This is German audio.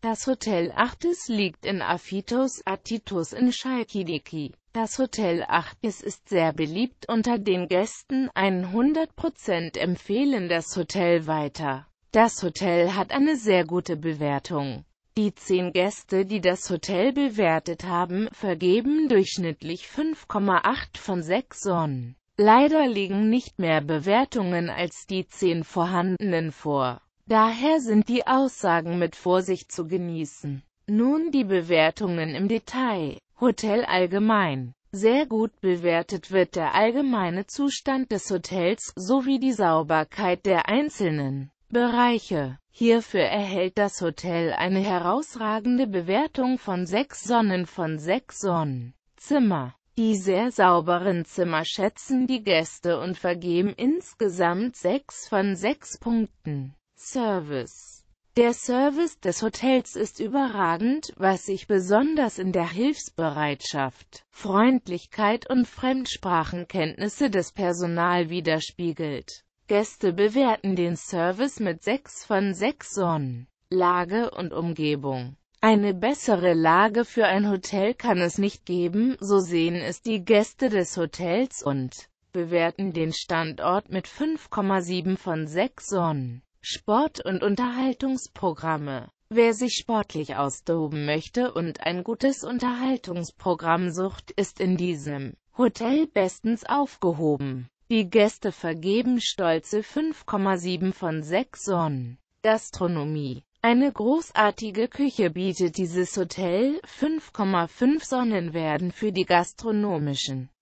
Das Hotel Achtes liegt in Afitos Atitos in Chalkidiki. Das Hotel Achtes ist sehr beliebt unter den Gästen, 100% empfehlen das Hotel weiter. Das Hotel hat eine sehr gute Bewertung. Die 10 Gäste, die das Hotel bewertet haben, vergeben durchschnittlich 5,8 von 6 Sonnen. Leider liegen nicht mehr Bewertungen als die 10 vorhandenen vor. Daher sind die Aussagen mit Vorsicht zu genießen. Nun die Bewertungen im Detail. Hotel allgemein. Sehr gut bewertet wird der allgemeine Zustand des Hotels sowie die Sauberkeit der einzelnen Bereiche. Hierfür erhält das Hotel eine herausragende Bewertung von 6 Sonnen von 6 Sonnen. Zimmer. Die sehr sauberen Zimmer schätzen die Gäste und vergeben insgesamt 6 von 6 Punkten. Service. Der Service des Hotels ist überragend, was sich besonders in der Hilfsbereitschaft, Freundlichkeit und Fremdsprachenkenntnisse des Personal widerspiegelt. Gäste bewerten den Service mit 6 von 6 Sonnen. Lage und Umgebung. Eine bessere Lage für ein Hotel kann es nicht geben, so sehen es die Gäste des Hotels und bewerten den Standort mit 5,7 von 6 Sonnen. Sport- und Unterhaltungsprogramme Wer sich sportlich austoben möchte und ein gutes Unterhaltungsprogramm sucht, ist in diesem Hotel bestens aufgehoben. Die Gäste vergeben stolze 5,7 von 6 Sonnen. Gastronomie Eine großartige Küche bietet dieses Hotel, 5,5 Sonnen werden für die gastronomischen